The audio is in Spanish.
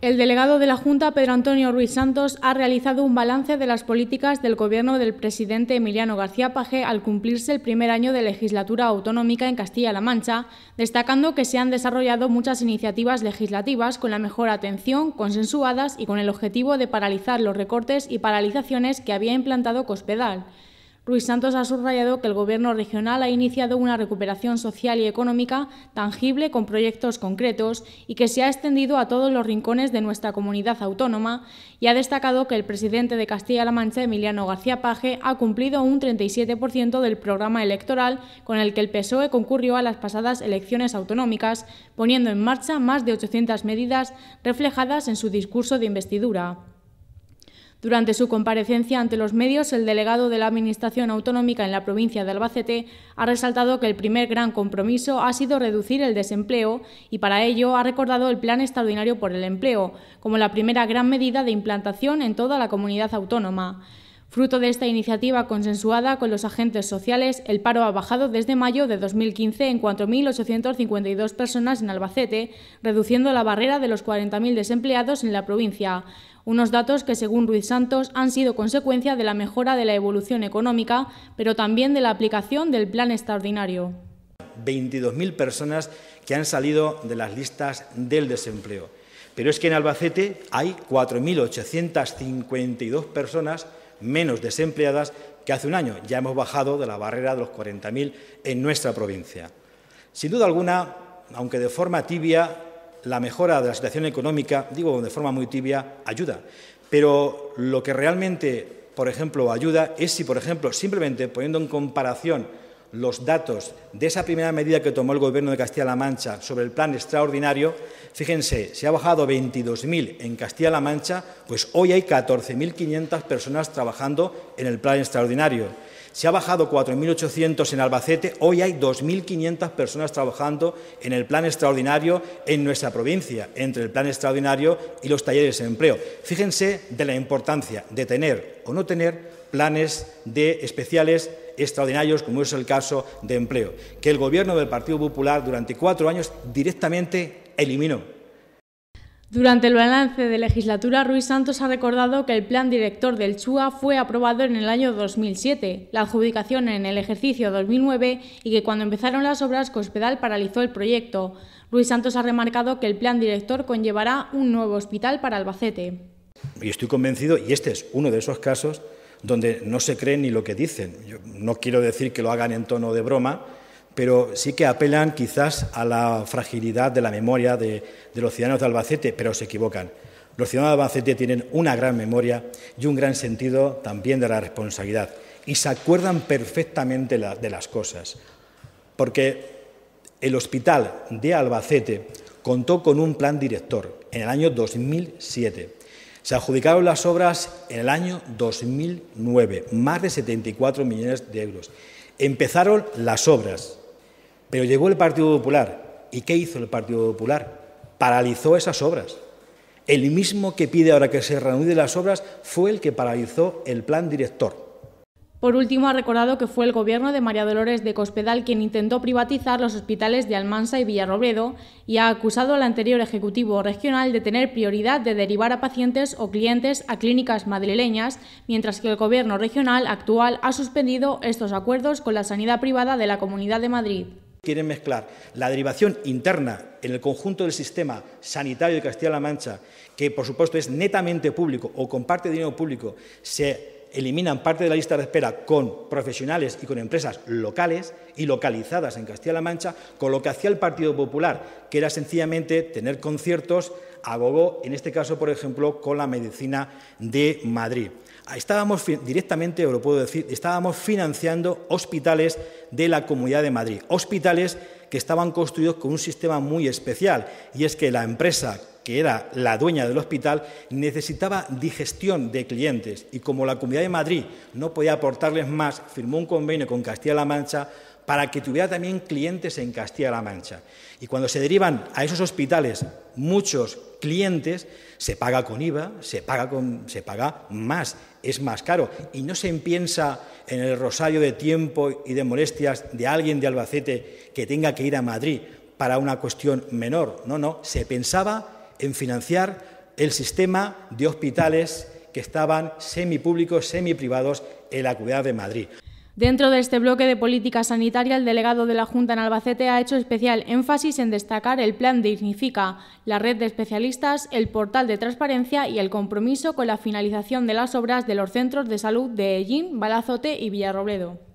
El delegado de la Junta, Pedro Antonio Ruiz Santos, ha realizado un balance de las políticas del Gobierno del presidente Emiliano García Paje al cumplirse el primer año de legislatura autonómica en Castilla-La Mancha, destacando que se han desarrollado muchas iniciativas legislativas con la mejor atención, consensuadas y con el objetivo de paralizar los recortes y paralizaciones que había implantado Cospedal. Ruiz Santos ha subrayado que el Gobierno regional ha iniciado una recuperación social y económica tangible con proyectos concretos y que se ha extendido a todos los rincones de nuestra comunidad autónoma y ha destacado que el presidente de Castilla-La Mancha, Emiliano García Paje, ha cumplido un 37% del programa electoral con el que el PSOE concurrió a las pasadas elecciones autonómicas, poniendo en marcha más de 800 medidas reflejadas en su discurso de investidura. Durante su comparecencia ante los medios, el delegado de la Administración Autonómica en la provincia de Albacete ha resaltado que el primer gran compromiso ha sido reducir el desempleo y para ello ha recordado el Plan Extraordinario por el Empleo como la primera gran medida de implantación en toda la comunidad autónoma. Fruto de esta iniciativa consensuada con los agentes sociales, el paro ha bajado desde mayo de 2015 en 4.852 personas en Albacete, reduciendo la barrera de los 40.000 desempleados en la provincia. Unos datos que, según Ruiz Santos, han sido consecuencia de la mejora de la evolución económica, pero también de la aplicación del plan extraordinario. 22.000 personas que han salido de las listas del desempleo. Pero es que en Albacete hay 4.852 personas menos desempleadas que hace un año. Ya hemos bajado de la barrera de los 40.000 en nuestra provincia. Sin duda alguna, aunque de forma tibia, la mejora de la situación económica, digo de forma muy tibia, ayuda. Pero lo que realmente, por ejemplo, ayuda es si, por ejemplo, simplemente poniendo en comparación los datos de esa primera medida que tomó el Gobierno de Castilla-La Mancha sobre el plan extraordinario, fíjense, se ha bajado 22.000 en Castilla-La Mancha, pues hoy hay 14.500 personas trabajando en el plan extraordinario. Se ha bajado 4.800 en Albacete, hoy hay 2.500 personas trabajando en el plan extraordinario en nuestra provincia, entre el plan extraordinario y los talleres de empleo. Fíjense de la importancia de tener o no tener planes de especiales extraordinarios, como es el caso de empleo, que el gobierno del Partido Popular durante cuatro años directamente eliminó. Durante el balance de legislatura, Ruiz Santos ha recordado que el plan director del CHUA fue aprobado en el año 2007, la adjudicación en el ejercicio 2009 y que cuando empezaron las obras, Cospedal paralizó el proyecto. Ruiz Santos ha remarcado que el plan director conllevará un nuevo hospital para Albacete. Yo estoy convencido, y este es uno de esos casos, donde no se creen ni lo que dicen. no quiero decir que lo hagan en tono de broma, pero sí que apelan quizás a la fragilidad de la memoria de, los ciudadanos de Albacete, pero se equivocan. Los ciudadanos de Albacete tienen una gran memoria y un gran sentido también de la responsabilidad y se acuerdan perfectamente de las cosas, porque el hospital de Albacete contó con un plan director en el año 2007 se adjudicaron las obras en el año 2009, más de 74 millones de euros. Empezaron las obras, pero llegó el Partido Popular. ¿Y qué hizo el Partido Popular? Paralizó esas obras. El mismo que pide ahora que se reanuden las obras fue el que paralizó el plan director. Por último, ha recordado que fue el gobierno de María Dolores de Cospedal quien intentó privatizar los hospitales de Almansa y Villarrobledo y ha acusado al anterior Ejecutivo Regional de tener prioridad de derivar a pacientes o clientes a clínicas madrileñas, mientras que el gobierno regional actual ha suspendido estos acuerdos con la sanidad privada de la Comunidad de Madrid. Quieren mezclar la derivación interna en el conjunto del sistema sanitario de Castilla-La Mancha, que por supuesto es netamente público o comparte dinero público, se eliminan parte de la lista de espera con profesionales y con empresas locales y localizadas en Castilla-La Mancha, con lo que hacía el Partido Popular, que era sencillamente tener conciertos a gogo, en este caso, por ejemplo, con la medicina de Madrid. Estábamos directamente, os lo puedo decir, estábamos financiando hospitales de la Comunidad de Madrid, hospitales que estaban construidos con un sistema muy especial, y es que la empresa que era la dueña del hospital, necesitaba digestión de clientes y como la Comunidad de Madrid no podía aportarles más, firmó un convenio con Castilla-La Mancha para que tuviera también clientes en Castilla-La Mancha. Y cuando se derivan a esos hospitales muchos clientes, se paga con IVA, se paga, con, se paga más, es más caro. Y no se piensa en el rosario de tiempo y de molestias de alguien de Albacete que tenga que ir a Madrid para una cuestión menor. No, no, se pensaba en financiar el sistema de hospitales que estaban semipúblicos, semiprivados en la Ciudad de Madrid. Dentro de este bloque de política sanitaria, el delegado de la Junta en Albacete ha hecho especial énfasis en destacar el plan Dignifica, la red de especialistas, el portal de transparencia y el compromiso con la finalización de las obras de los centros de salud de Ellín, Balazote y Villarrobledo.